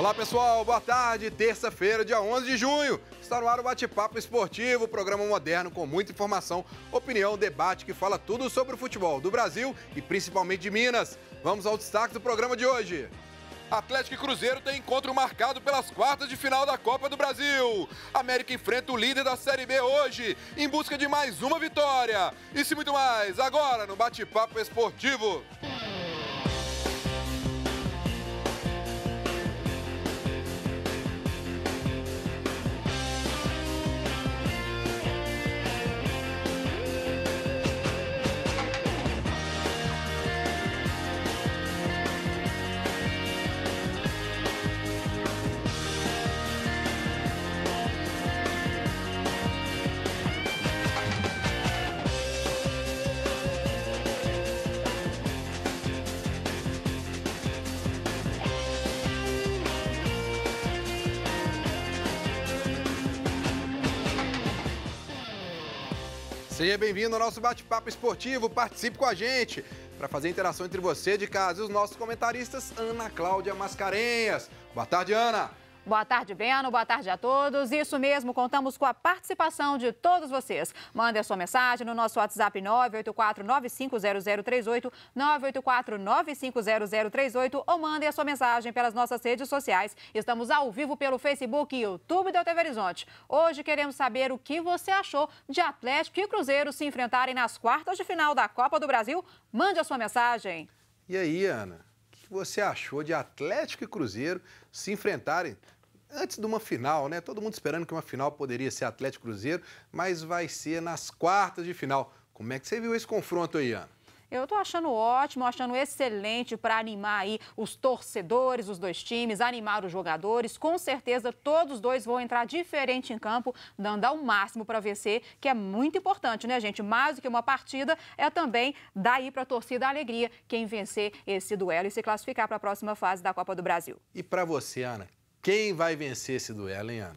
Olá pessoal, boa tarde. Terça-feira, dia 11 de junho. Está no ar o Bate-Papo Esportivo, programa moderno com muita informação, opinião, debate que fala tudo sobre o futebol do Brasil e principalmente de Minas. Vamos ao destaque do programa de hoje. Atlético e Cruzeiro têm encontro marcado pelas quartas de final da Copa do Brasil. América enfrenta o líder da Série B hoje, em busca de mais uma vitória. Isso e muito mais, agora no Bate-Papo Esportivo. Seja bem-vindo ao nosso bate-papo esportivo. Participe com a gente para fazer interação entre você de casa e os nossos comentaristas Ana Cláudia Mascarenhas. Boa tarde, Ana. Boa tarde, Breno. Boa tarde a todos. Isso mesmo, contamos com a participação de todos vocês. Mande a sua mensagem no nosso WhatsApp 984-950038, 984-950038 ou mande a sua mensagem pelas nossas redes sociais. Estamos ao vivo pelo Facebook e YouTube da TV Horizonte. Hoje queremos saber o que você achou de Atlético e Cruzeiro se enfrentarem nas quartas de final da Copa do Brasil. Mande a sua mensagem. E aí, Ana? você achou de Atlético e Cruzeiro se enfrentarem antes de uma final, né? Todo mundo esperando que uma final poderia ser Atlético Cruzeiro, mas vai ser nas quartas de final. Como é que você viu esse confronto aí, Ana? Eu estou achando ótimo, achando excelente para animar aí os torcedores, os dois times, animar os jogadores. Com certeza todos dois vão entrar diferente em campo, dando ao máximo para vencer, que é muito importante, né, gente? Mais do que uma partida, é também daí para a torcida a alegria quem vencer esse duelo e se classificar para a próxima fase da Copa do Brasil. E para você, Ana, quem vai vencer esse duelo, hein, Ana?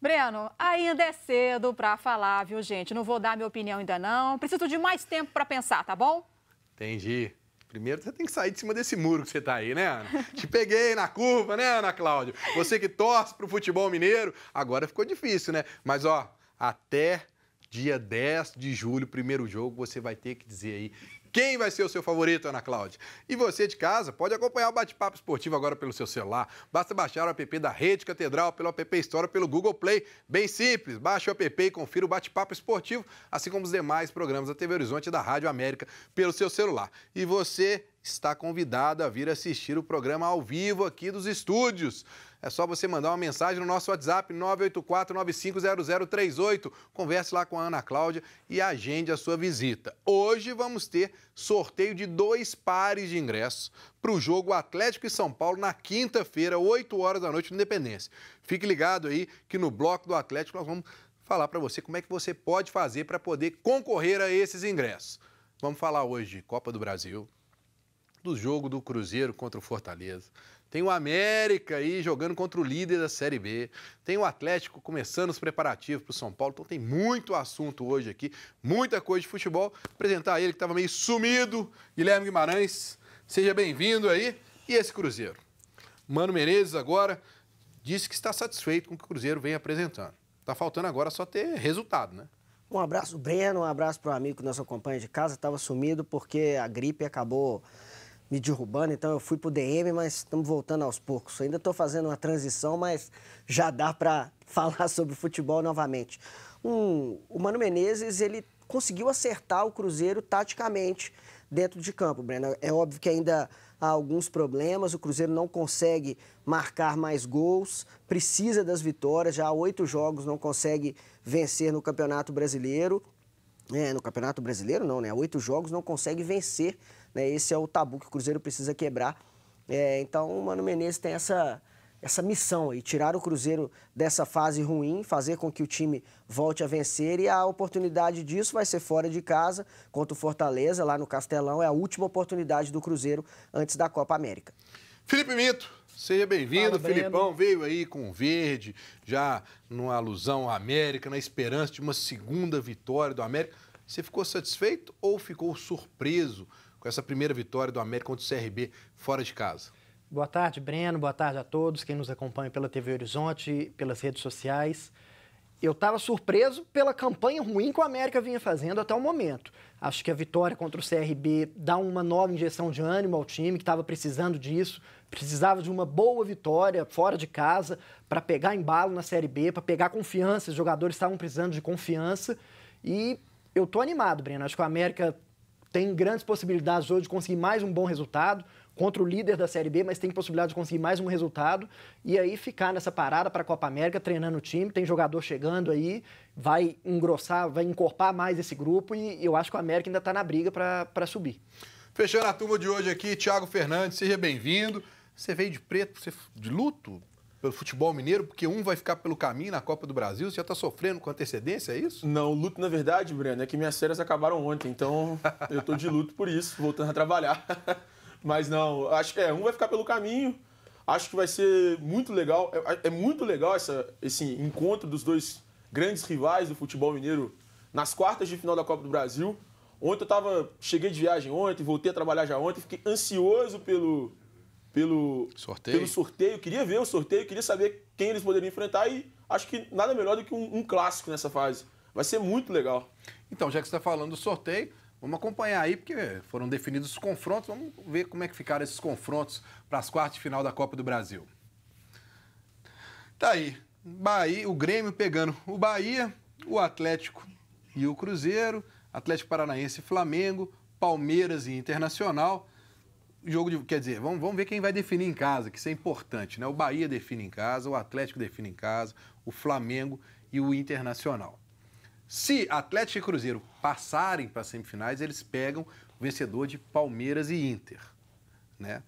Breno, ainda é cedo para falar, viu, gente? Não vou dar minha opinião ainda não. Preciso de mais tempo para pensar, tá bom? Entendi. Primeiro você tem que sair de cima desse muro que você tá aí, né, Ana? Te peguei na curva, né, Ana Cláudia? Você que torce pro futebol mineiro, agora ficou difícil, né? Mas ó, até dia 10 de julho, primeiro jogo, você vai ter que dizer aí quem vai ser o seu favorito, Ana Cláudia? E você de casa pode acompanhar o bate-papo esportivo agora pelo seu celular. Basta baixar o app da Rede Catedral, pelo app Store, pelo Google Play. Bem simples, baixe o app e confira o bate-papo esportivo, assim como os demais programas da TV Horizonte e da Rádio América pelo seu celular. E você está convidado a vir assistir o programa ao vivo aqui dos estúdios. É só você mandar uma mensagem no nosso WhatsApp 984950038. Converse lá com a Ana Cláudia e agende a sua visita. Hoje vamos ter sorteio de dois pares de ingressos para o jogo Atlético e São Paulo na quinta-feira, 8 horas da noite, no Independência. Fique ligado aí que no bloco do Atlético nós vamos falar para você como é que você pode fazer para poder concorrer a esses ingressos. Vamos falar hoje de Copa do Brasil, do jogo do Cruzeiro contra o Fortaleza. Tem o América aí jogando contra o líder da Série B. Tem o Atlético começando os preparativos para o São Paulo. Então tem muito assunto hoje aqui, muita coisa de futebol. Vou apresentar ele que estava meio sumido, Guilherme Guimarães. Seja bem-vindo aí. E esse Cruzeiro? Mano Menezes agora disse que está satisfeito com o que o Cruzeiro vem apresentando. Está faltando agora só ter resultado, né? Um abraço, Breno. Um abraço para o amigo que nos acompanha de casa. Estava sumido porque a gripe acabou me derrubando, então eu fui pro DM, mas estamos voltando aos poucos. ainda estou fazendo uma transição, mas já dá para falar sobre futebol novamente. Um, o Mano Menezes, ele conseguiu acertar o Cruzeiro taticamente dentro de campo, Breno. É óbvio que ainda há alguns problemas, o Cruzeiro não consegue marcar mais gols, precisa das vitórias, já há oito jogos não consegue vencer no Campeonato Brasileiro. É, no Campeonato Brasileiro não, né? Há oito jogos não consegue vencer né? Esse é o tabu que o Cruzeiro precisa quebrar. É, então, o Mano Menezes tem essa, essa missão aí, tirar o Cruzeiro dessa fase ruim, fazer com que o time volte a vencer e a oportunidade disso vai ser fora de casa contra o Fortaleza, lá no Castelão, é a última oportunidade do Cruzeiro antes da Copa América. Felipe Mito, seja bem-vindo. Filipão veio aí com o verde, já numa alusão à América, na esperança de uma segunda vitória do América. Você ficou satisfeito ou ficou surpreso com essa primeira vitória do América contra o CRB fora de casa. Boa tarde, Breno. Boa tarde a todos quem nos acompanha pela TV Horizonte, pelas redes sociais. Eu estava surpreso pela campanha ruim que o América vinha fazendo até o momento. Acho que a vitória contra o CRB dá uma nova injeção de ânimo ao time que estava precisando disso, precisava de uma boa vitória fora de casa para pegar embalo na Série B, para pegar confiança. Os jogadores estavam precisando de confiança e eu estou animado, Breno. Acho que o América tem grandes possibilidades hoje de conseguir mais um bom resultado contra o líder da Série B, mas tem possibilidade de conseguir mais um resultado e aí ficar nessa parada para a Copa América, treinando o time. Tem jogador chegando aí, vai engrossar, vai encorpar mais esse grupo e eu acho que o América ainda está na briga para subir. Fechando a turma de hoje aqui, Thiago Fernandes, seja bem-vindo. Você veio de preto, você de luto? pelo futebol mineiro, porque um vai ficar pelo caminho na Copa do Brasil? Você já está sofrendo com antecedência, é isso? Não, luto na verdade, Breno, é que minhas séries acabaram ontem, então eu estou de luto por isso, voltando a trabalhar. Mas não, acho que é, um vai ficar pelo caminho. Acho que vai ser muito legal. É, é, é muito legal essa, esse encontro dos dois grandes rivais do futebol mineiro nas quartas de final da Copa do Brasil. Ontem eu tava, cheguei de viagem ontem, voltei a trabalhar já ontem, fiquei ansioso pelo, pelo sorteio. pelo sorteio. Queria ver o sorteio, queria saber quem eles poderiam enfrentar e acho que nada melhor do que um, um clássico nessa fase. Vai ser muito legal. Então, já que você está falando do sorteio, vamos acompanhar aí, porque foram definidos os confrontos. Vamos ver como é que ficaram esses confrontos para as quartas de final da Copa do Brasil. Tá aí. Bahia, o Grêmio pegando o Bahia, o Atlético e o Cruzeiro, Atlético Paranaense e Flamengo, Palmeiras e Internacional jogo de. Quer dizer, vamos, vamos ver quem vai definir em casa, que isso é importante, né? O Bahia define em casa, o Atlético define em casa, o Flamengo e o Internacional. Se Atlético e Cruzeiro passarem para as semifinais, eles pegam o vencedor de Palmeiras e Inter, né?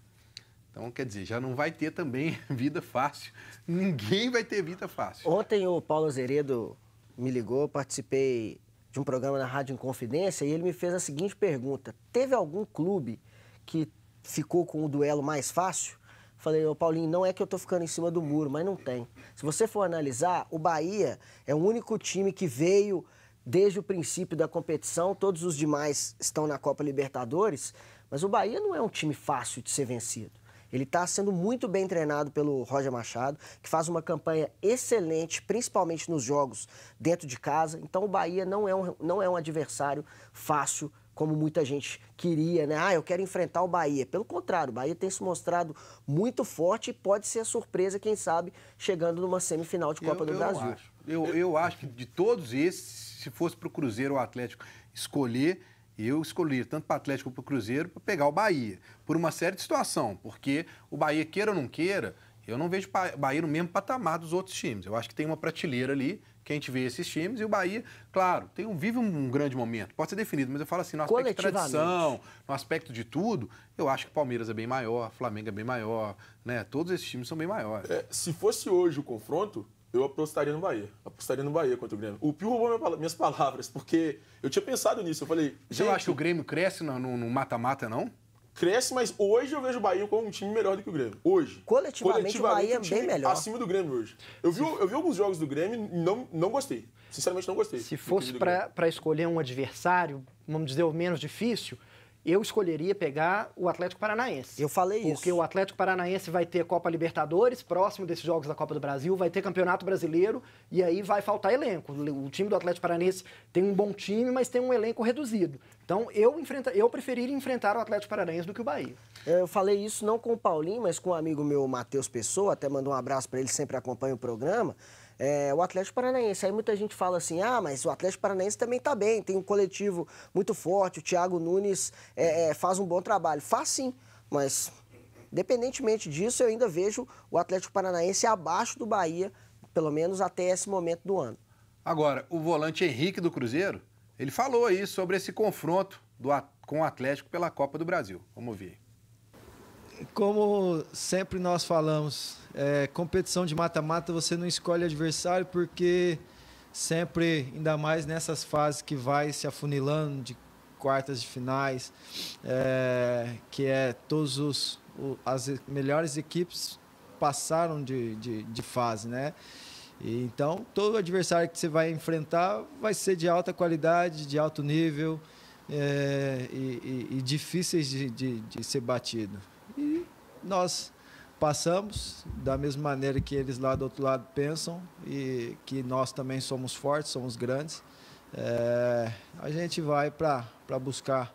Então, quer dizer, já não vai ter também vida fácil. Ninguém vai ter vida fácil. Ontem o Paulo Azeredo me ligou, participei de um programa na Rádio Inconfidência e ele me fez a seguinte pergunta: Teve algum clube que ficou com o duelo mais fácil, falei, ô Paulinho, não é que eu tô ficando em cima do muro, mas não tem. Se você for analisar, o Bahia é o único time que veio desde o princípio da competição, todos os demais estão na Copa Libertadores, mas o Bahia não é um time fácil de ser vencido. Ele está sendo muito bem treinado pelo Roger Machado, que faz uma campanha excelente, principalmente nos jogos dentro de casa. Então o Bahia não é um, não é um adversário fácil como muita gente queria, né? Ah, eu quero enfrentar o Bahia. Pelo contrário, o Bahia tem se mostrado muito forte e pode ser a surpresa, quem sabe, chegando numa semifinal de Copa eu, do eu Brasil. Acho. Eu, eu acho que de todos esses, se fosse para o Cruzeiro ou Atlético escolher, eu escolhi tanto para Atlético como para o Cruzeiro para pegar o Bahia, por uma série de situação, porque o Bahia, queira ou não queira, eu não vejo o Bahia no mesmo patamar dos outros times. Eu acho que tem uma prateleira ali que a gente vê esses times, e o Bahia, claro, tem um, vive um, grande momento, pode ser definido, mas eu falo assim, no aspecto de tradição, no aspecto de tudo, eu acho que o Palmeiras é bem maior, Flamengo é bem maior, né? Todos esses times são bem maiores. É, se fosse hoje o confronto, eu apostaria no Bahia. Apostaria no Bahia contra o Grêmio. O Pio roubou minhas palavras, porque eu tinha pensado nisso. Eu falei. Você acha que o Grêmio cresce no mata-mata, não? cresce, mas hoje eu vejo o Bahia como um time melhor do que o Grêmio. Hoje. Coletivamente, Coletivamente o Bahia é, é um bem melhor. Acima do Grêmio hoje. Eu vi, eu vi alguns jogos do Grêmio e não, não gostei. Sinceramente, não gostei. Se fosse para escolher um adversário, vamos dizer, o menos difícil, eu escolheria pegar o Atlético Paranaense. Eu falei porque isso. Porque o Atlético Paranaense vai ter Copa Libertadores, próximo desses jogos da Copa do Brasil, vai ter Campeonato Brasileiro e aí vai faltar elenco. O time do Atlético Paranaense tem um bom time, mas tem um elenco reduzido. Então eu, enfrenta, eu preferiria enfrentar o Atlético Paranaense do que o Bahia. É, eu falei isso não com o Paulinho, mas com um amigo meu, Matheus Pessoa, até mandou um abraço para ele, sempre acompanha o programa é, o Atlético Paranaense. Aí muita gente fala assim: ah, mas o Atlético Paranaense também está bem, tem um coletivo muito forte, o Thiago Nunes é, é, faz um bom trabalho. Faz sim, mas independentemente disso, eu ainda vejo o Atlético Paranaense abaixo do Bahia, pelo menos até esse momento do ano. Agora, o volante Henrique do Cruzeiro, ele falou aí sobre esse confronto do, com o Atlético pela Copa do Brasil. Vamos ver. Como sempre nós falamos é, competição de mata-mata você não escolhe adversário porque sempre, ainda mais nessas fases que vai se afunilando de quartas de finais, é, que é todos os o, as melhores equipes passaram de, de, de fase, né? E, então todo adversário que você vai enfrentar vai ser de alta qualidade, de alto nível é, e, e, e, difíceis de, de, de ser batido. E nós passamos, da mesma maneira que eles lá do outro lado pensam e que nós também somos fortes, somos grandes. É, a gente vai para buscar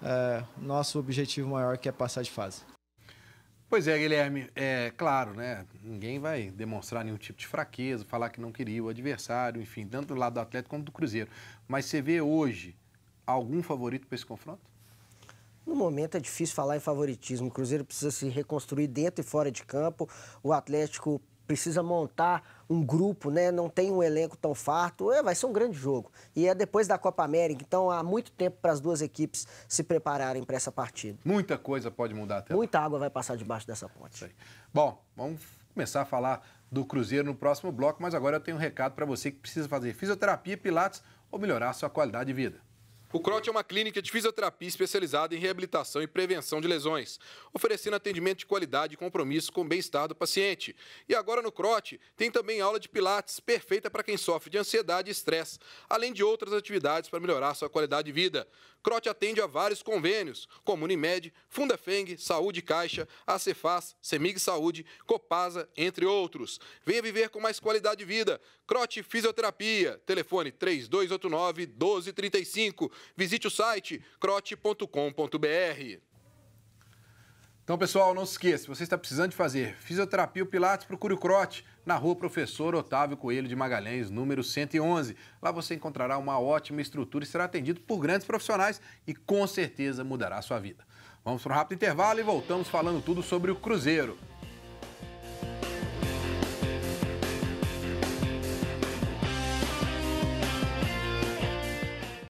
é, nosso objetivo maior, que é passar de fase. Pois é, Guilherme, é claro, né? Ninguém vai demonstrar nenhum tipo de fraqueza, falar que não queria o adversário, enfim, tanto do lado do Atlético como do Cruzeiro. Mas você vê hoje algum favorito para esse confronto? No momento é difícil falar em favoritismo. O Cruzeiro precisa se reconstruir dentro e fora de campo. O Atlético precisa montar um grupo, né? Não tem um elenco tão farto. É, vai ser um grande jogo. E é depois da Copa América, então há muito tempo para as duas equipes se prepararem para essa partida. Muita coisa pode mudar até. Muita água vai passar debaixo dessa ponte. Bom, vamos começar a falar do Cruzeiro no próximo bloco, mas agora eu tenho um recado para você que precisa fazer fisioterapia, pilates ou melhorar a sua qualidade de vida. O CROT é uma clínica de fisioterapia especializada em reabilitação e prevenção de lesões, oferecendo atendimento de qualidade e compromisso com o bem-estar do paciente. E agora no CROT tem também aula de pilates, perfeita para quem sofre de ansiedade e estresse, além de outras atividades para melhorar sua qualidade de vida. CROT atende a vários convênios, como Unimed, Fundafeng, Saúde Caixa, Acefaz, Semig Saúde, Copasa, entre outros. Venha viver com mais qualidade de vida. CROT Fisioterapia, telefone 3289 1235. Visite o site crote.com.br. Então, pessoal, não se esqueça, se você está precisando de fazer fisioterapia ou pilates, procure o Crote na rua Professor Otávio Coelho de Magalhães, número 111. Lá você encontrará uma ótima estrutura e será atendido por grandes profissionais e com certeza mudará a sua vida. Vamos para um rápido intervalo e voltamos falando tudo sobre o Cruzeiro.